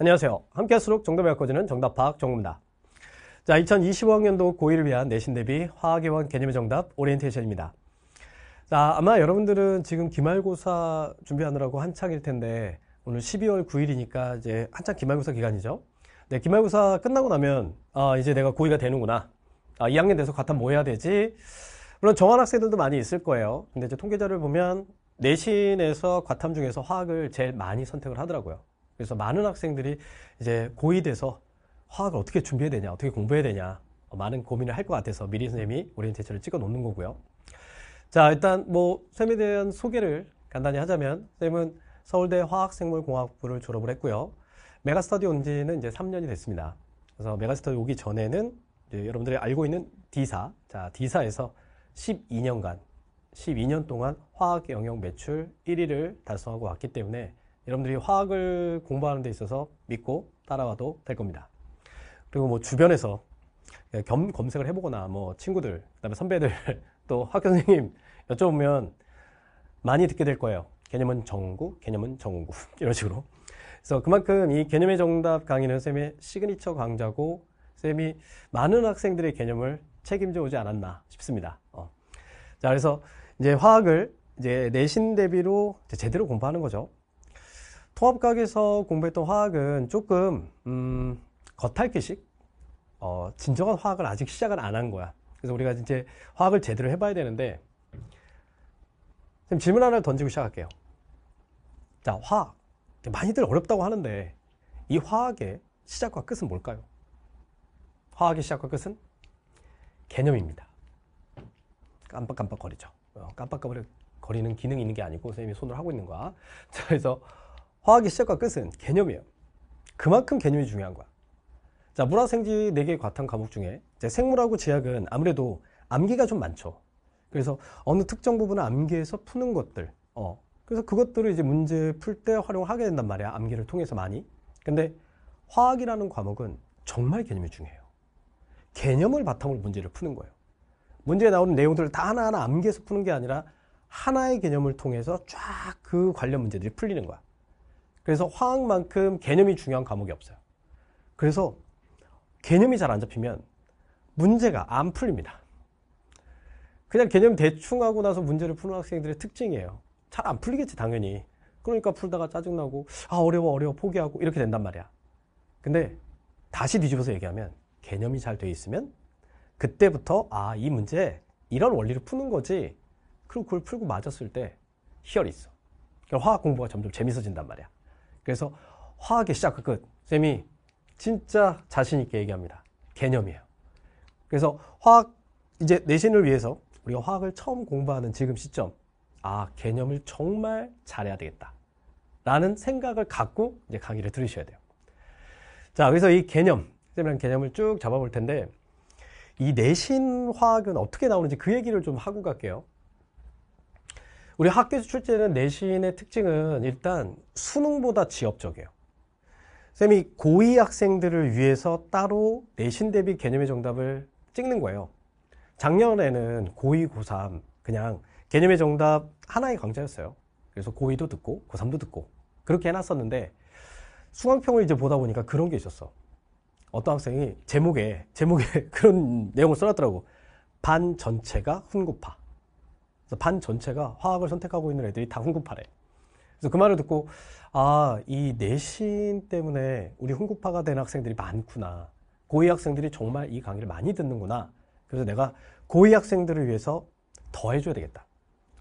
안녕하세요. 함께 할수록 정답의 학거지는 정답 학 정우입니다. 자, 2025학년도 고1을 위한 내신 대비 화학의원 개념의 정답 오리엔테이션입니다. 자, 아마 여러분들은 지금 기말고사 준비하느라고 한창일 텐데 오늘 12월 9일이니까 이제 한창 기말고사 기간이죠. 네, 기말고사 끝나고 나면 아, 이제 내가 고2가 되는구나. 아, 2학년 돼서 과탐 뭐 해야 되지? 물론 정한 학생들도 많이 있을 거예요. 근데 이제 통계자를 보면 내신에서 과탐 중에서 화학을 제일 많이 선택을 하더라고요. 그래서 많은 학생들이 이제 고이 돼서 화학을 어떻게 준비해야 되냐, 어떻게 공부해야 되냐 어, 많은 고민을 할 것 같아서 미리 선생님이 오리엔테이션을 찍어 놓는 거고요. 자, 일단 뭐 쌤에 대한 소개를 간단히 하자면 쌤은 서울대 화학생물공학부를 졸업을 했고요. 메가스터디 온 지는 이제 3년이 됐습니다. 그래서 메가스터디 오기 전에는 여러분들이 알고 있는 D사, 자, D사에서 12년간, 12년 동안 화학 영역 매출 1위를 달성하고 왔기 때문에 여러분들이 화학을 공부하는 데 있어서 믿고 따라와도 될 겁니다. 그리고 뭐 주변에서 겸 검색을 해보거나 뭐 친구들, 그다음에 선배들 또 학교 선생님 여쭤보면 많이 듣게 될 거예요. 개념은 정구, 개념은 정구 이런 식으로. 그래서 그만큼 이 개념의 정답 강의는 쌤의 시그니처 강좌고 쌤이 많은 학생들의 개념을 책임져 오지 않았나 싶습니다. 어. 자, 그래서 이제 화학을 이제 내신 대비로 제대로 공부하는 거죠. 통합과학에서 공부했던 화학은 조금 음, 겉핥기식 어, 진정한 화학을 아직 시작을 안 한 거야 그래서 우리가 이제 화학을 제대로 해봐야 되는데 지금 질문 하나를 던지고 시작할게요 자 화학 많이들 어렵다고 하는데 이 화학의 시작과 끝은 뭘까요? 화학의 시작과 끝은 개념입니다 깜빡깜빡거리죠 어, 깜빡깜빡거리는 기능이 있는 게 아니고 선생님이 손을 하고 있는 거야 자, 그래서 화학의 시작과 끝은 개념이에요. 그만큼 개념이 중요한 거야. 자, 물화생지 4개 과탐 과목 중에 생물하고 제약은 아무래도 암기가 좀 많죠. 그래서 어느 특정 부분을 암기해서 푸는 것들. 어. 그래서 그것들을 이제 문제 풀 때 활용하게 된단 말이야. 암기를 통해서 많이. 근데 화학이라는 과목은 정말 개념이 중요해요. 개념을 바탕으로 문제를 푸는 거예요. 문제에 나오는 내용들을 다 하나하나 암기해서 푸는 게 아니라 하나의 개념을 통해서 쫙 그 관련 문제들이 풀리는 거야. 그래서 화학만큼 개념이 중요한 과목이 없어요. 그래서 개념이 잘 안 잡히면 문제가 안 풀립니다. 그냥 개념 대충 하고 나서 문제를 푸는 학생들의 특징이에요. 잘 안 풀리겠지 당연히. 그러니까 풀다가 짜증나고 아 어려워 어려워 포기하고 이렇게 된단 말이야. 근데 다시 뒤집어서 얘기하면 개념이 잘 돼 있으면 그때부터 아 이 문제 이런 원리를 푸는 거지. 그리고 그걸 풀고 맞았을 때 희열이 있어. 그러니까 화학 공부가 점점 재밌어진단 말이야. 그래서 화학의 시작과 끝. 쌤이 진짜 자신있게 얘기합니다. 개념이에요. 그래서 화학, 이제 내신을 위해서 우리가 화학을 처음 공부하는 지금 시점. 아, 개념을 정말 잘해야 되겠다. 라는 생각을 갖고 이제 강의를 들으셔야 돼요. 자, 그래서 이 개념, 쌤이랑 개념을 쭉 잡아볼 텐데, 이 내신 화학은 어떻게 나오는지 그 얘기를 좀 하고 갈게요. 우리 학교 에서 출제는 되 내신의 특징은 일단 수능보다 지엽적이에요. 쌤이 고2 학생들을 위해서 따로 내신 대비 개념의 정답을 찍는 거예요. 작년에는 고2, 고3 그냥 개념의 정답 하나의 강좌였어요. 그래서 고2도 듣고 고3도 듣고 그렇게 해놨었는데 수강평을 이제 보다 보니까 그런 게 있었어. 어떤 학생이 제목에 제목에 그런 내용을 써놨더라고. 반 전체가 훈구파. 그래서 반 전체가 화학을 선택하고 있는 애들이 다 훈구파래. 그래서 그 말을 듣고 아 이 내신 때문에 우리 훈구파가 된 학생들이 많구나. 고위 학생들이 정말 이 강의를 많이 듣는구나. 그래서 내가 고위 학생들을 위해서 더 해줘야 되겠다.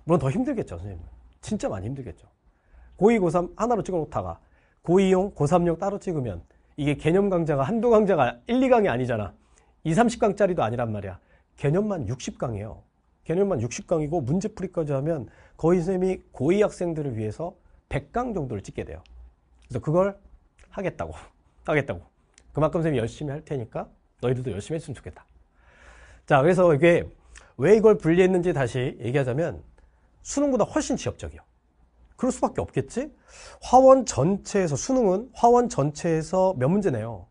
물론 더 힘들겠죠, 선생님. 진짜 많이 힘들겠죠. 고2, 고3 하나로 찍어 놓다가 고2용, 고3용 따로 찍으면 이게 개념 강좌가 한두 강좌가 1, 2강이 아니잖아. 2, 30강짜리도 아니란 말이야. 개념만 60강이에요. 개념만 60강이고 문제풀이까지 하면 거의 선생님이 고2 학생들을 위해서 100강 정도를 찍게 돼요. 그래서 그걸 하겠다고 하겠다고 그만큼 선생님이 열심히 할 테니까 너희들도 열심히 했으면 좋겠다. 자 그래서 이게 왜 이걸 분리했는지 다시 얘기하자면 수능보다 훨씬 지엽적이요. 그럴 수밖에 없겠지? 화원 전체에서 수능은 화원 전체에서 몇 문제 네요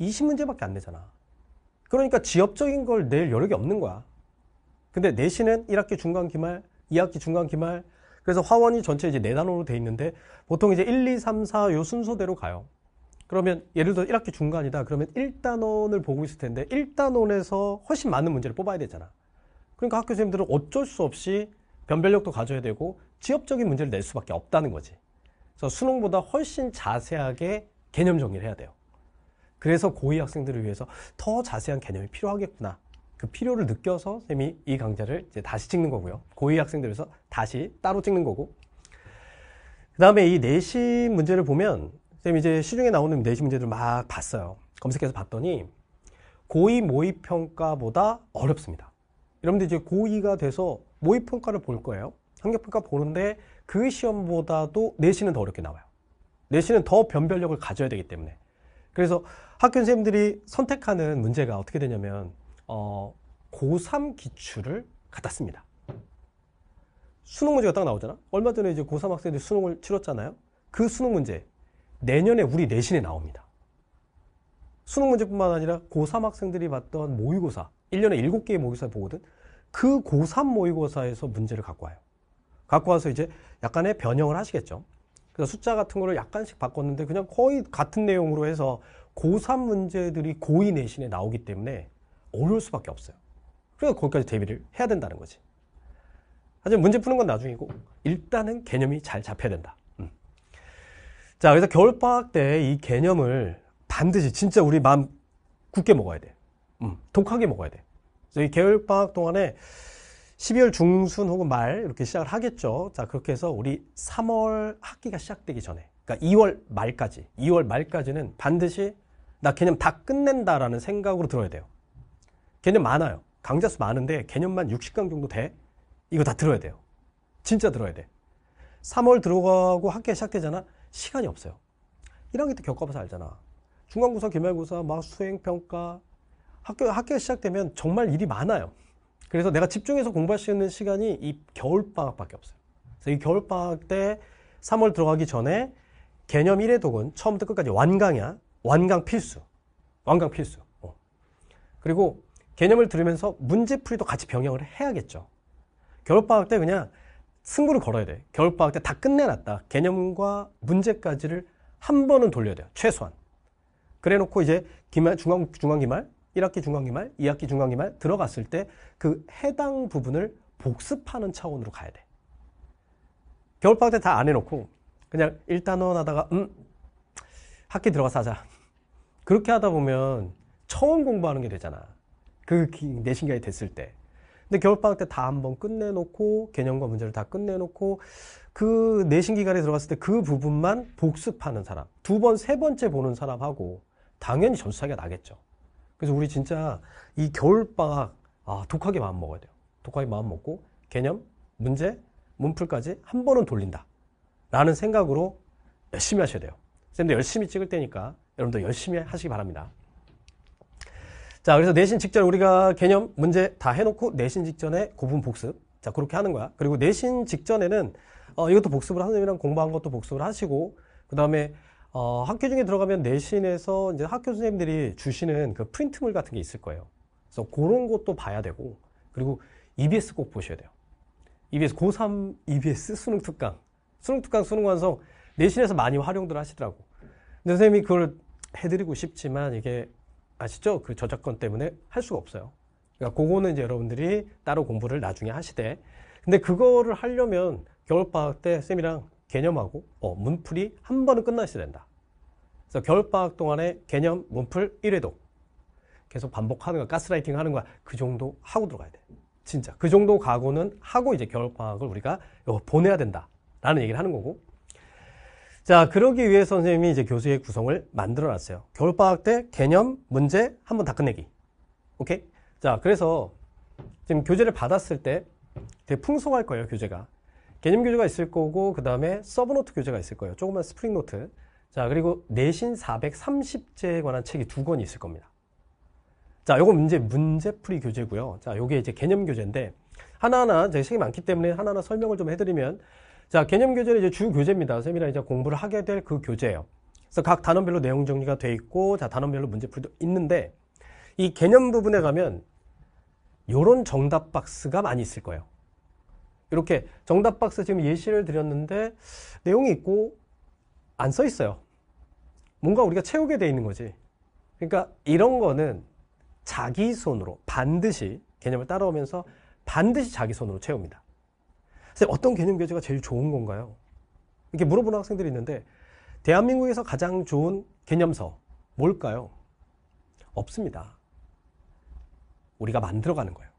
20문제밖에 안 내잖아. 그러니까 지엽적인 걸 낼 여력이 없는 거야. 근데 내신은 1학기 중간 기말, 2학기 중간 기말. 그래서 화원이 전체 이제 네단원으로돼 있는데 보통 이제 1, 2, 3, 4 요 순서대로 가요. 그러면 예를 들어 1학기 중간이다. 그러면 1단원을 보고 있을 텐데 1단원에서 훨씬 많은 문제를 뽑아야 되잖아. 그러니까 학교 선생님들은 어쩔 수 없이 변별력도 가져야 되고 지엽적인 문제를 낼 수밖에 없다는 거지. 그래서 수능보다 훨씬 자세하게 개념 정리를 해야 돼요. 그래서 고2 학생들을 위해서 더 자세한 개념이 필요하겠구나 그 필요를 느껴서 쌤이 이 강좌를 이제 다시 찍는 거고요. 고위 학생들에서 다시 따로 찍는 거고. 그 다음에 이 내신 문제를 보면 쌤이 이제 시중에 나오는 내신 문제들 을막 봤어요. 검색해서 봤더니 고위 모의평가보다 어렵습니다. 여러분들 이제 고위가 돼서 모의평가를 볼 거예요. 학력평가 보는데 그 시험보다도 내신은 더 어렵게 나와요. 내신은 더 변별력을 가져야 되기 때문에. 그래서 학교 선생님들이 선택하는 문제가 어떻게 되냐면 어, 고3 기출을 갖았습니다. 수능 문제가 딱 나오잖아. 얼마 전에 이제 고3 학생들이 수능을 치렀잖아요. 그 수능 문제 내년에 우리 내신에 나옵니다. 수능 문제뿐만 아니라 고3 학생들이 봤던 모의고사 1년에 7개의 모의고사 보거든. 그 고3 모의고사에서 문제를 갖고 와요. 갖고 와서 이제 약간의 변형을 하시겠죠. 그래서 숫자 같은 거를 약간씩 바꿨는데 그냥 거의 같은 내용으로 해서 고3 문제들이 고2 내신에 나오기 때문에 어려울 수밖에 없어요. 그러니까 거기까지 대비를 해야 된다는 거지. 하지만 문제 푸는 건 나중이고 일단은 개념이 잘 잡혀야 된다. 음. 자, 그래서 겨울 방학 때 이 개념을 반드시 진짜 우리 마음 굳게 먹어야 돼. 음, 독하게 먹어야 돼. 그래서 이 겨울 방학 동안에 12월 중순 혹은 말 이렇게 시작을 하겠죠. 자, 그렇게 해서 우리 3월 학기가 시작되기 전에 그러니까 2월 말까지, 2월 말까지는 반드시 나 개념 다 끝낸다라는 생각으로 들어야 돼요. 개념 많아요. 강좌 수 많은데 개념만 60강 정도 돼? 이거 다 들어야 돼요. 진짜 들어야 돼. 3월 들어가고 학기 시작되잖아? 시간이 없어요. 1학기 때 겪어봐서 알잖아. 중간고사, 기말고사, 막 수행평가. 학교, 학기 시작되면 정말 일이 많아요. 그래서 내가 집중해서 공부할 수 있는 시간이 이 겨울방학밖에 없어요. 그래서 이 겨울방학 때 3월 들어가기 전에 개념 1회 독은 처음부터 끝까지 완강이야. 완강 필수. 완강 필수. 어. 그리고 개념을 들으면서 문제풀이도 같이 병행을 해야겠죠. 겨울방학 때 그냥 승부를 걸어야 돼. 겨울방학 때 다 끝내놨다. 개념과 문제까지를 한 번은 돌려야 돼요. 최소한. 그래 놓고 이제 기말, 중간, 중간기말, 1학기 중간기말, 2학기 중간기말 들어갔을 때 그 해당 부분을 복습하는 차원으로 가야 돼. 겨울방학 때 다 안 해놓고 그냥 1단원 하다가 음 학기 들어가서 하자. 그렇게 하다 보면 처음 공부하는 게 되잖아. 그 내신경이 됐을 때. 근데 겨울방학 때 다 한 번 끝내놓고 개념과 문제를 다 끝내놓고 그 내신 기간에 들어갔을 때 그 부분만 복습하는 사람 두 번 세 번째 보는 사람하고 당연히 점수 차이가 나겠죠. 그래서 우리 진짜 이 겨울방학 아, 독하게 마음 먹어야 돼요. 독하게 마음 먹고 개념, 문제, 문풀까지 한 번은 돌린다. 라는 생각으로 열심히 하셔야 돼요. 쌤도 열심히 찍을 때니까 여러분도 열심히 하시기 바랍니다. 자, 그래서 내신 직전 우리가 개념 문제 다 해놓고 내신 직전에 고분 복습. 자, 그렇게 하는 거야. 그리고 내신 직전에는 어, 이것도 복습을 선생님이랑 공부한 것도 복습을 하시고 그 다음에 어, 학교 중에 들어가면 내신에서 이제 학교 선생님들이 주시는 그 프린트물 같은 게 있을 거예요. 그래서 그런 것도 봐야 되고 그리고 EBS 꼭 보셔야 돼요. EBS 고3 EBS 수능 특강 수능 특강 수능 완성 내신에서 많이 활용들 하시더라고. 근데 선생님이 그걸 해드리고 싶지만 이게 아시죠? 그 저작권 때문에 할 수가 없어요. 그러니까 그거는 이제 여러분들이 따로 공부를 나중에 하시되 근데 그거를 하려면 겨울방학 때 쌤이랑 개념하고 어, 문풀이 한 번은 끝나셔야 된다. 그래서 겨울방학 동안에 개념, 문풀 1회도 계속 반복하는 거야. 가스라이팅 하는 거야. 그 정도 하고 들어가야 돼. 진짜. 그 정도 각오는 하고 이제 겨울방학을 우리가 보내야 된다. 라는 얘기를 하는 거고 자, 그러기 위해 선생님이 이제 교수의 구성을 만들어 놨어요. 겨울방학 때 개념, 문제, 한번 다 끝내기. 오케이? 자, 그래서 지금 교재를 받았을 때 되게 풍성할 거예요, 교재가. 개념 교재가 있을 거고, 그 다음에 서브노트 교재가 있을 거예요. 조그만 스프링노트. 자, 그리고 내신 430제에 관한 책이 두 권이 있을 겁니다. 자, 요건 문제, 문제풀이 교재고요. 자, 요게 이제 개념 교재인데, 하나하나, 제 책이 많기 때문에 하나하나 설명을 좀 해드리면, 자, 개념 교재는 이제 주 교재입니다. 세미나 이제 공부를 하게 될 그 교재예요. 그래서 각 단원별로 내용 정리가 돼 있고, 자, 단원별로 문제풀도 이 있는데, 이 개념 부분에 가면, 요런 정답 박스가 많이 있을 거예요. 이렇게 정답 박스 지금 예시를 드렸는데, 내용이 있고, 안 써 있어요. 뭔가 우리가 채우게 돼 있는 거지. 그러니까 이런 거는 자기 손으로 반드시 개념을 따라오면서 반드시 자기 손으로 채웁니다. 선생님, 어떤 개념 교재가 제일 좋은 건가요? 이렇게 물어보는 학생들이 있는데, 대한민국에서 가장 좋은 개념서, 뭘까요? 없습니다. 우리가 만들어가는 거예요.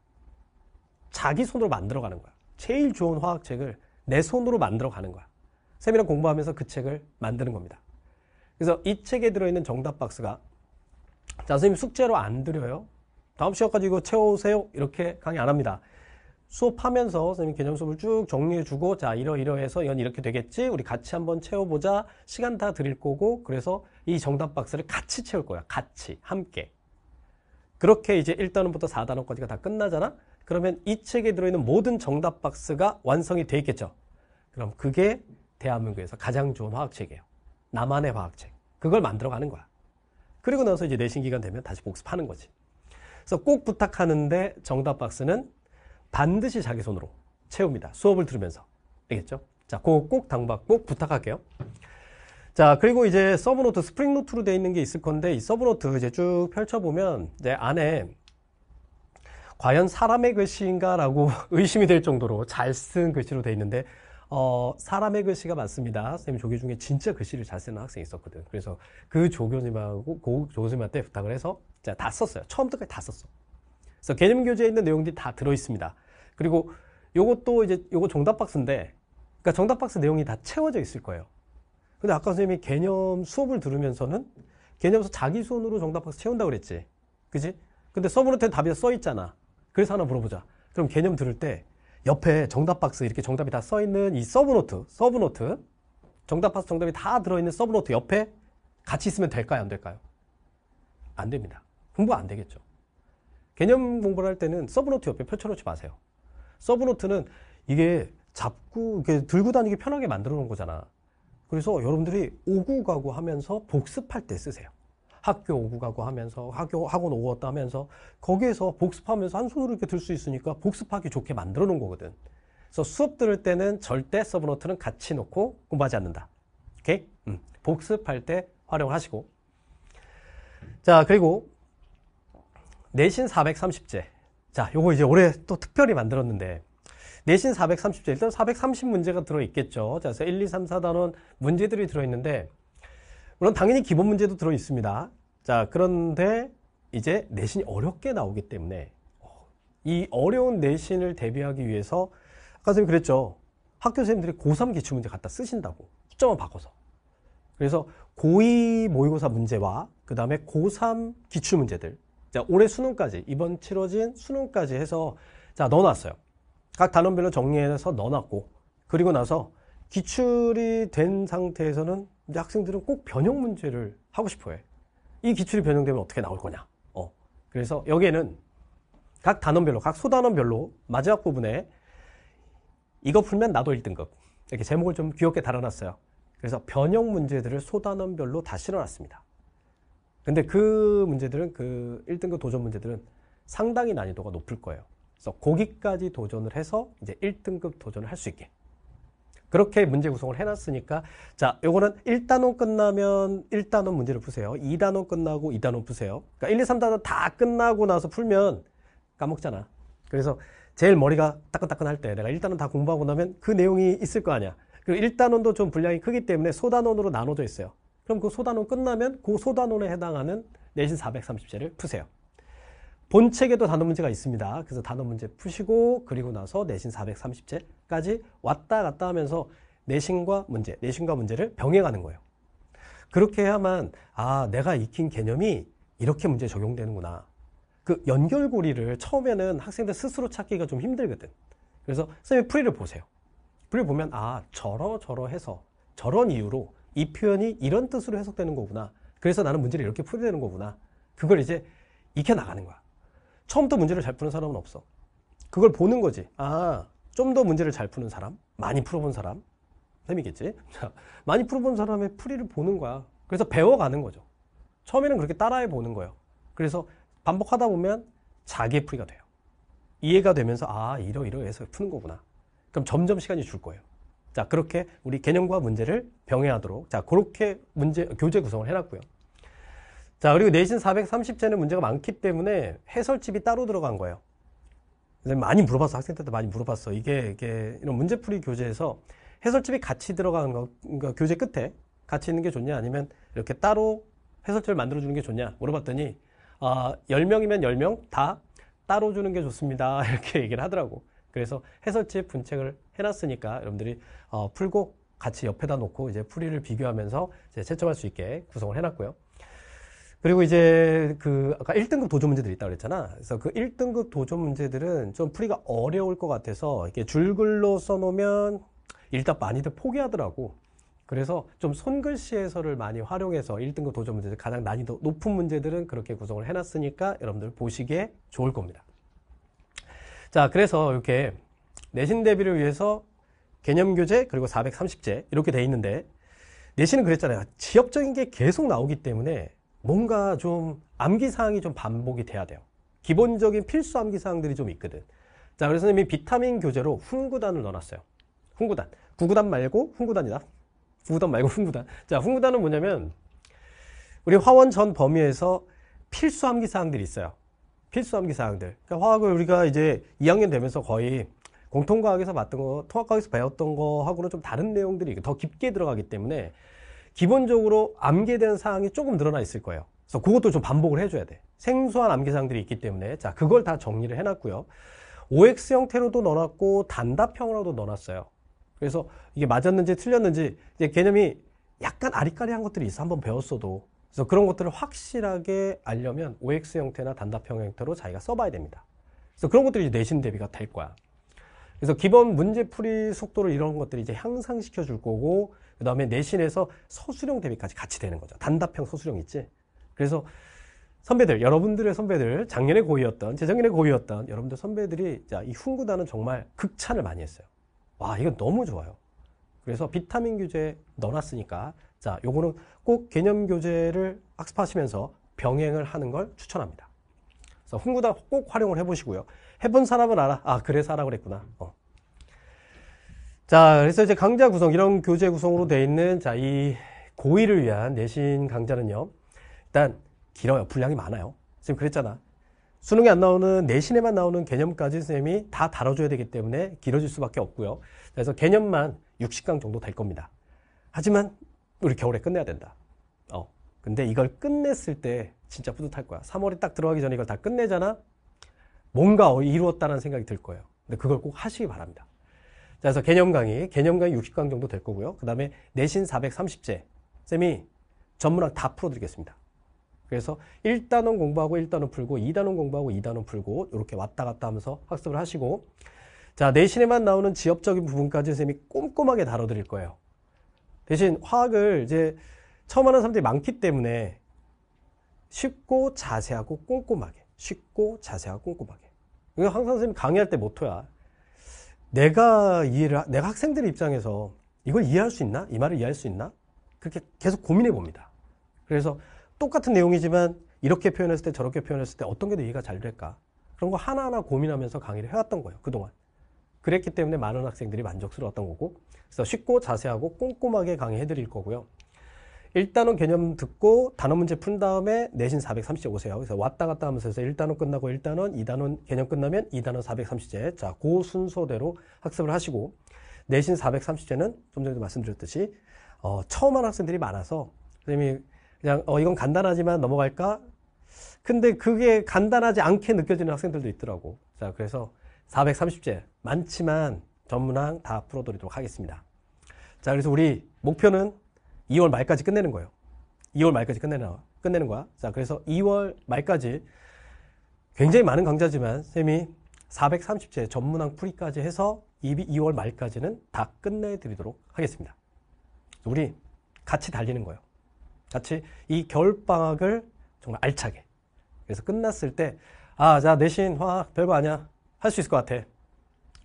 자기 손으로 만들어가는 거야. 제일 좋은 화학책을 내 손으로 만들어가는 거야. 쌤이랑 공부하면서 그 책을 만드는 겁니다. 그래서 이 책에 들어있는 정답 박스가 자, 선생님 숙제로 안 드려요. 다음 시간까지 이거 채우세요. 이렇게 강의 안 합니다. 수업하면서 선생님 개념 수업을 쭉 정리해주고 자 이러이러해서 이건 이렇게 되겠지 우리 같이 한번 채워보자 시간 다 드릴 거고 그래서 이 정답 박스를 같이 채울 거야 같이 함께 그렇게 이제 1단원부터 4단원까지가 다 끝나잖아 그러면 이 책에 들어있는 모든 정답 박스가 완성이 돼 있겠죠 그럼 그게 대한민국에서 가장 좋은 화학책이에요 나만의 화학책 그걸 만들어가는 거야 그리고 나서 이제 내신 기간 되면 다시 복습하는 거지 그래서 꼭 부탁하는데 정답 박스는 반드시 자기 손으로 채웁니다. 수업을 들으면서. 알겠죠? 자, 그거 꼭 당박 꼭 부탁할게요. 자, 그리고 이제 서브노트, 스프링노트로 되어 있는 게 있을 건데, 이 서브노트 이제 쭉 펼쳐보면, 이제 안에, 과연 사람의 글씨인가 라고 의심이 될 정도로 잘 쓴 글씨로 되어 있는데, 어, 사람의 글씨가 맞습니다. 선생님 조교 중에 진짜 글씨를 잘 쓰는 학생이 있었거든. 그래서 그 조교님하고, 그 조교님한테 부탁을 해서, 자, 다 썼어요. 처음부터까지 다 썼어. 그래서 개념 교재에 있는 내용들이 다 들어 있습니다. 그리고 요것도 이제 요거 정답 박스인데 그러니까 정답 박스 내용이 다 채워져 있을 거예요. 근데 아까 선생님이 개념 수업을 들으면서는 개념에서 자기 손으로 정답 박스 채운다고 그랬지. 그지? 근데 서브노트에 답이 써 있잖아. 그래서 하나 물어보자. 그럼 개념 들을 때 옆에 정답 박스 이렇게 정답이 다 써 있는 이 서브노트, 서브노트 정답 박스 정답이 다 들어 있는 서브노트 옆에 같이 있으면 될까요, 안 될까요? 안 됩니다. 공부 안 되겠죠. 개념 공부를 할 때는 서브노트 옆에 펼쳐놓지 마세요. 서브노트는 이게 잡고 이게 들고 다니기 편하게 만들어 놓은 거잖아. 그래서 여러분들이 오고 가고 하면서 복습할 때 쓰세요. 학교 오고 가고 하면서 학교 학원 오고 왔다 하면서 거기에서 복습하면서 한 손으로 이렇게 들 수 있으니까 복습하기 좋게 만들어 놓은 거거든. 그래서 수업 들을 때는 절대 서브노트는 같이 놓고 공부하지 않는다. 오케이? 음. 복습할 때 활용하시고. 자, 그리고 내신 430제. 자, 요거 이제 올해 또 특별히 만들었는데 내신 430제 일단 430문제가 들어 있겠죠. 자, 그래서 1, 2, 3, 4단원 문제들이 들어 있는데 물론 당연히 기본 문제도 들어 있습니다. 자, 그런데 이제 내신이 어렵게 나오기 때문에 이 어려운 내신을 대비하기 위해서 아까 선생님 그랬죠. 학교 선생님들이 고3 기출문제 갖다 쓰신다고 초점을 바꿔서 그래서 고2 모의고사 문제와 그 다음에 고3 기출문제들 자, 올해 수능까지 이번 치러진 수능까지 해서 자 넣어놨어요. 각 단원별로 정리해서 넣어놨고 그리고 나서 기출이 된 상태에서는 이제 학생들은 꼭 변형 문제를 하고 싶어해. 이 기출이 변형되면 어떻게 나올 거냐. 어. 그래서 여기에는 각 단원별로 각 소단원별로 마지막 부분에 이거 풀면 나도 1등급 이렇게 제목을 좀 귀엽게 달아놨어요. 그래서 변형 문제들을 소단원별로 다 실어놨습니다. 근데 그 문제들은 그 1등급 도전 문제들은 상당히 난이도가 높을 거예요. 그래서 거기까지 도전을 해서 이제 1등급 도전을 할 수 있게. 그렇게 문제 구성을 해놨으니까 자 요거는 1단원 끝나면 1단원 문제를 푸세요 2단원 끝나고 2단원 푸세요 그러니까 1, 2, 3단원 다 끝나고 나서 풀면 까먹잖아 그래서 제일 머리가 따끈따끈할 때 내가 1단원 다 공부하고 나면 그 내용이 있을 거 아니야 그리고 1단원도 좀 분량이 크기 때문에 소단원으로 나눠져 있어요 그럼 그 소단원 끝나면 그 소단원에 해당하는 내신 430제를 푸세요. 본책에도 단어 문제가 있습니다. 그래서 단어 문제 푸시고 그리고 나서 내신 430제까지 왔다 갔다 하면서 내신과 문제, 내신과 문제를 병행하는 거예요. 그렇게 해야만 아 내가 익힌 개념이 이렇게 문제 적용되는구나. 그 연결고리를 처음에는 학생들 스스로 찾기가 좀 힘들거든. 그래서 선생님 풀이를 보세요. 풀이를 보면 아 저러 저러 해서 저런 이유로 이 표현이 이런 뜻으로 해석되는 거구나. 그래서 나는 문제를 이렇게 풀어야 되는 거구나. 그걸 이제 익혀나가는 거야. 처음부터 문제를 잘 푸는 사람은 없어. 그걸 보는 거지. 아, 좀 더 문제를 잘 푸는 사람? 많이 풀어본 사람? 셈이겠지? 자, 많이 풀어본 사람의 풀이를 보는 거야. 그래서 배워가는 거죠. 처음에는 그렇게 따라해 보는 거예요. 그래서 반복하다 보면 자기의 풀이가 돼요. 이해가 되면서 아, 이러이러해서 푸는 거구나. 그럼 점점 시간이 줄 거예요. 자, 그렇게 우리 개념과 문제를 병행하도록 자, 그렇게 문제 교재 구성을 해 놨고요. 자, 그리고 내신 430제는 문제가 많기 때문에 해설집이 따로 들어간 거예요. 많이 물어봤어. 학생 때도 많이 물어봤어. 이게, 이게, 이런 문제풀이 교재에서 해설집이 같이 들어가는 거, 그러니까 교재 끝에 같이 있는 게 좋냐, 아니면 이렇게 따로 해설집을 만들어주는 게 좋냐 물어봤더니, 아, 어, 10명이면 10명 다 따로 주는 게 좋습니다. 이렇게 얘기를 하더라고. 그래서 해설집 분책을 해놨으니까 여러분들이 어, 풀고 같이 옆에다 놓고 이제 풀이를 비교하면서 이제 채점할 수 있게 구성을 해놨고요. 그리고 이제 그 아까 1등급 도전 문제들이 있다고 그랬잖아. 그래서 그 1등급 도전 문제들은 좀 풀이가 어려울 것 같아서 이렇게 줄글로 써놓으면 일단 많이들 포기하더라고. 그래서 좀 손글씨 해설을 많이 활용해서 1등급 도전 문제들 가장 난이도 높은 문제들은 그렇게 구성을 해놨으니까 여러분들 보시기에 좋을 겁니다. 자, 그래서 이렇게 내신 대비를 위해서 개념 교재 그리고 430제 이렇게 돼 있는데 내신은 그랬잖아요. 지역적인 게 계속 나오기 때문에 뭔가 좀 암기 사항이 좀 반복이 돼야 돼요. 기본적인 필수 암기 사항들이 좀 있거든. 자, 그래서 선생님이 비타민 교재로 훈구단을 넣어놨어요. 훈구단. 구구단 말고 훈구단이다. 구구단 말고 훈구단. 자, 훈구단은 뭐냐면 우리 화원 전 범위에서 필수 암기 사항들이 있어요. 필수 암기 사항들. 그러니까 화학을 우리가 이제 2학년 되면서 거의 공통과학에서 봤던 거, 통합과학에서 배웠던 거하고는 좀 다른 내용들이 더 깊게 들어가기 때문에 기본적으로 암기에 대한 사항이 조금 늘어나 있을 거예요. 그래서 그것도 좀 반복을 해줘야 돼. 생소한 암기 사항들이 있기 때문에 자 그걸 다 정리를 해놨고요. OX 형태로도 넣어놨고 단답형으로도 넣어놨어요. 그래서 이게 맞았는지 틀렸는지 이제 개념이 약간 아리까리한 것들이 있어 한번 배웠어도 그래서 그런 것들을 확실하게 알려면 OX 형태나 단답형 형태로 자기가 써봐야 됩니다. 그래서 그런 것들이 이제 내신 대비가 될 거야. 그래서 기본 문제풀이 속도를 이런 것들이 이제 향상시켜 줄 거고 그 다음에 내신에서 서술형 대비까지 같이 되는 거죠. 단답형 서술형 있지? 그래서 선배들, 여러분들의 선배들, 작년에 고위였던 재작년에 고위였던 여러분들 선배들이 이 훈구단은 정말 극찬을 많이 했어요. 와, 이건 너무 좋아요. 그래서 비타민 규제 넣어놨으니까 자, 요거는 꼭 개념 교재를 학습하시면서 병행을 하는 걸 추천합니다. 그래서 홍구다 꼭 활용을 해보시고요. 해본 사람은 알아. 아, 그래서 하라 그랬구나. 어. 자, 그래서 이제 강좌 구성, 이런 교재 구성으로 되어 있는 자, 이고의를 위한 내신 강좌는요. 일단 길어요. 분량이 많아요. 지금 그랬잖아. 수능에 안 나오는 내신에만 나오는 개념까지 선생님이 다 다뤄줘야 되기 때문에 길어질 수밖에 없고요. 그래서 개념만 60강 정도 될 겁니다. 하지만 우리 겨울에 끝내야 된다. 어. 근데 이걸 끝냈을 때 진짜 뿌듯할 거야. 3월이 딱 들어가기 전에 이걸 다 끝내잖아? 뭔가 어, 이루었다는 생각이 들 거예요. 근데 그걸 꼭 하시기 바랍니다. 자, 그래서 개념 강의, 개념 강의 60강 정도 될 거고요. 그 다음에 내신 430제. 쌤이 전문학 다 풀어드리겠습니다. 그래서 1단원 공부하고 1단원 풀고 2단원 공부하고 2단원 풀고 이렇게 왔다 갔다 하면서 학습을 하시고 자, 내신에만 나오는 지엽적인 부분까지 선생님이 꼼꼼하게 다뤄드릴 거예요. 대신 화학을 이제 처음 하는 사람들이 많기 때문에 쉽고 자세하고 꼼꼼하게 쉽고 자세하고 꼼꼼하게 이거 항상 선생님 강의할 때 모토야 내가 이해를 내가 학생들 입장에서 이걸 이해할 수 있나 이 말을 이해할 수 있나 그렇게 계속 고민해 봅니다 그래서 똑같은 내용이지만 이렇게 표현했을 때 저렇게 표현했을 때 어떤 게 더 이해가 잘 될까 그런 거 하나하나 고민하면서 강의를 해왔던 거예요 그동안 그랬기 때문에 많은 학생들이 만족스러웠던 거고 그래서 쉽고 자세하고 꼼꼼하게 강의해 드릴 거고요. 일단은 개념 듣고 단어 문제 푼 다음에 내신 430제 오세요. 그래서 왔다 갔다 하면서 해 1단원 끝나고 1단원, 2단원 개념 끝나면 2단원 430제. 자, 그 순서대로 학습을 하시고 내신 430제는 좀 전에도 말씀드렸듯이 어, 처음 한 학생들이 많아서 선생님이 그냥 어, 이건 간단하지만 넘어갈까? 근데 그게 간단하지 않게 느껴지는 학생들도 있더라고. 자, 그래서 430제 많지만 전문항 다 풀어드리도록 하겠습니다. 자, 그래서 우리 목표는 2월 말까지 끝내는 거예요. 2월 말까지 끝내는, 끝내는 거야. 자, 그래서 2월 말까지 굉장히 많은 강좌지만 쌤이 430제 전문항 풀이까지 해서 2월 말까지는 다 끝내드리도록 하겠습니다. 우리 같이 달리는 거예요. 같이 이 겨울방학을 정말 알차게. 그래서 끝났을 때, 아, 자, 내신, 화학, 별거 아니야. 할수 있을 것 같아.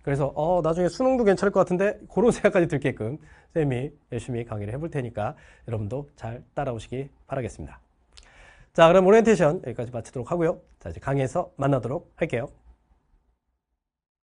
그래서 어, 나중에 수능도 괜찮을 것 같은데 그런 생각까지 들게끔 쌤이 열심히 강의를 해볼 테니까 여러분도 잘 따라오시기 바라겠습니다. 자 그럼 오리엔테이션 여기까지 마치도록 하고요. 자 이제 강의에서 만나도록 할게요.